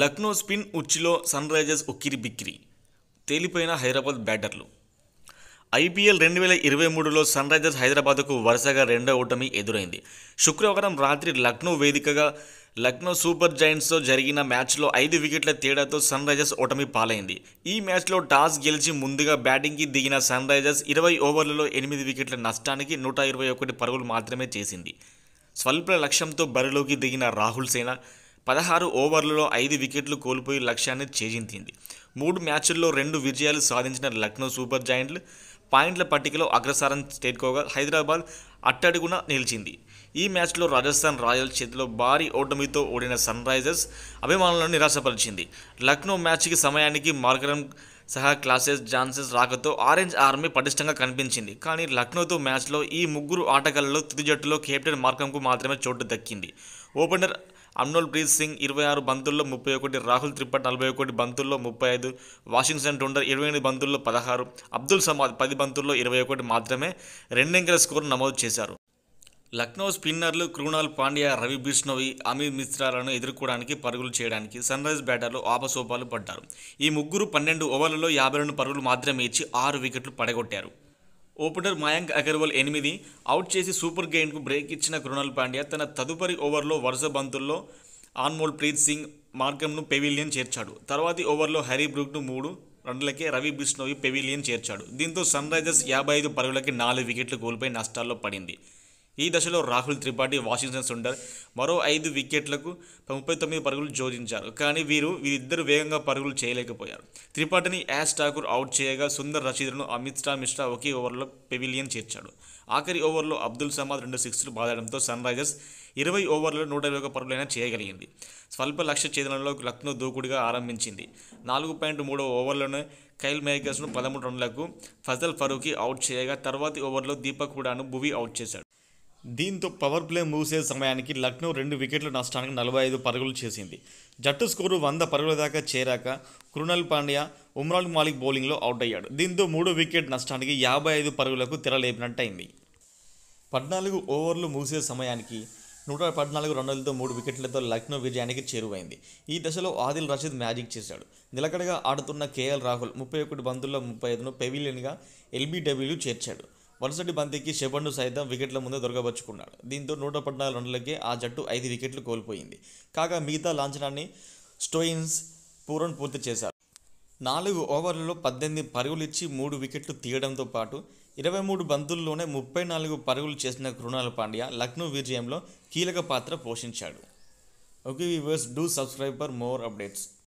Lucknow spin ఉచ్చిలో Sunrisers ఉక్కిరి బిక్కిరి తేలిపోయిన హైదరాబాద్ బ్యాటర్లు ఐపీఎల్ రెండు వేల ఇరవై మూడులో సన్ రైజర్స్ హైదరాబాద్కు వరుసగా రెండో ఓటమి ఎదురైంది శుక్రవారం రాత్రి లక్నో వేదికగా లక్నో సూపర్ జాయింట్స్తో జరిగిన మ్యాచ్లో ఐదు వికెట్ల తేడాతో సన్ రైజర్స్ ఓటమి పాలైంది ఈ మ్యాచ్లో టాస్ గెలిచి ముందుగా బ్యాటింగ్కి దిగిన సన్ రైజర్స్ ఇరవై ఓవర్లలో ఎనిమిది వికెట్ల నష్టానికి నూట ఇరవై ఒకటి పరుగులు మాత్రమే చేసింది స్వల్ప లక్ష్యంతో బరిలోకి దిగిన రాహుల్ సేన పదహారు ఓవర్లలో ఐదు వికెట్లు కోల్పోయి లక్ష్యాన్ని ఛేజించింది మూడు మ్యాచ్ల్లో రెండు విజయాలు సాధించిన లక్నో సూపర్ జాయింట్లు పాయింట్ల పట్టికలో అగ్రసారం స్టేట్కోగా హైదరాబాద్ అట్టడుగున నిలిచింది ఈ మ్యాచ్లో రాజస్థాన్ రాయల్స్ చేతిలో భారీ ఓటమితో ఓడిన సన్ రైజర్స్ అభిమానులను నిరాశపరిచింది లక్నో మ్యాచ్కి సమయానికి మార్గం సహా క్లాసెస్ ఛాన్సెస్ రాకతో ఆరెంజ్ ఆర్మీ పటిష్టంగా కనిపించింది కానీ లక్నోతో మ్యాచ్లో ఈ ముగ్గురు ఆటగాళ్లలో తుది జట్టులో కెప్టెన్ మార్కంకు మాత్రమే చోటు దక్కింది ఓపెనర్ అమ్నోల్ ప్రీత్ సింగ్ ఇరవై ఆరు బంతుల్లో ముప్పై ఒకటి రాహుల్ త్రిపాఠ్ నలభై ఒకటి బంతుల్లో ముప్పై ఐదు వాషింగ్టన్ టోండర్ ఇరవై ఎనిమిది బంతుల్లో పదహారు అబ్దుల్ సమాద్ పది బంతుల్లో ఇరవై ఒకటి మాత్రమే రెండింకల స్కోర్ నమోదు చేశారు లక్నో స్పిన్నర్లు కృణాల్ పాండ్యా రవి బిష్ణవి అమీర్ మిశ్రాలను ఎదుర్కోవడానికి పరుగులు చేయడానికి రైజ్ బ్యాటర్లు ఆపసోపాలు పడ్డారు ఈ ముగ్గురు పన్నెండు ఓవర్లలో యాభై రెండు పరుగులు మాత్రమే ఇచ్చి ఆరు వికెట్లు పడగొట్టారు ఓపెనర్ మయాంక్ అగర్వాల్ ఎనిమిది అవుట్ చేసి సూపర్ గేమ్కు బ్రేక్ ఇచ్చిన క్రుణాల్ పాండ్యా తన తదుపరి ఓవర్లో వరుస బంతుల్లో ఆన్మోల్ ప్రీత్ సింగ్ మార్గంను పెవిలియన్ చేర్చాడు తర్వాతి ఓవర్లో హరీ బ్రూక్ను మూడు రన్లకే రవి బిష్ణోవి పెవిలియన్ చేర్చాడు దీంతో సన్ రైజర్స్ యాభై ఐదు పరుగులకి నాలుగు వికెట్లు కోల్పోయి నష్టాల్లో పడింది ఈ దశలో రాహుల్ త్రిపాఠి వాషింగ్టన్ సుండర్ మరో ఐదు వికెట్లకు ముప్పై తొమ్మిది పరుగులు జోడించారు కానీ వీరు వీరిద్దరు వేగంగా పరుగులు చేయలేకపోయారు త్రిపాఠిని యాష్ ఠాకూర్ అవుట్ చేయగా సుందర్ రషీద్ను అమిత్ షా మిశ్రా ఒకే ఓవర్లో పెవిలియన్ చేర్చాడు ఆఖరి ఓవర్లో అబ్దుల్ సమాద్ రెండు సిక్స్లు బాదడంతో సన్ రైజర్స్ ఇరవై ఓవర్లలో నూట ఇరవై ఒక పరుగులైనా చేయగలిగింది స్వల్ప లక్ష్య ఛేదనలో లక్నో దూకుడుగా ఆరంభించింది నాలుగు పాయింట్ మూడో ఓవర్లోనే కైల్ మేకర్స్ను పదమూడు రన్లకు ఫజల్ ఫరూఖీ అవుట్ చేయగా తర్వాతి ఓవర్లో దీపక్ హుడాను భువి అవుట్ చేశాడు దీంతో పవర్ ప్లే మూసే సమయానికి లక్నో రెండు వికెట్ల నష్టానికి నలభై ఐదు పరుగులు చేసింది జట్టు స్కోరు వంద పరుగుల దాకా చేరాక కృణల్ పాండ్యా ఉమ్రాన్ మాలిక్ బౌలింగ్లో అవుట్ అయ్యాడు దీంతో మూడు వికెట్ నష్టానికి యాభై ఐదు పరుగులకు తెరలేపినట్టయింది పద్నాలుగు ఓవర్లు మూసే సమయానికి నూట పద్నాలుగు రన్నులతో మూడు వికెట్లతో లక్నో విజయానికి చేరువైంది ఈ దశలో ఆదిల్ రషీద్ మ్యాజిక్ చేశాడు నిలకడగా ఆడుతున్న కేఎల్ రాహుల్ ముప్పై ఒకటి బంతుల్లో ముప్పై ఐదును పెవిలియన్గా ఎల్బీడబ్ల్యూ చేర్చాడు వరుసటి బంతికి శబన్ను సైతం వికెట్ల ముందు దొరకబరుచుకున్నాడు దీంతో నూట పద్నాలుగు రన్లకే ఆ జట్టు ఐదు వికెట్లు కోల్పోయింది కాగా మిగతా లాంఛనాన్ని స్టోయిన్స్ పూరన్ పూర్తి చేశారు నాలుగు ఓవర్లలో పద్దెనిమిది పరుగులు ఇచ్చి మూడు వికెట్లు తీయడంతో పాటు ఇరవై మూడు బంతుల్లోనే ముప్పై నాలుగు పరుగులు చేసిన కృణాల పాండ్యా లక్నో విజయంలో కీలక పాత్ర పోషించాడు okay viewers do subscribe for more updates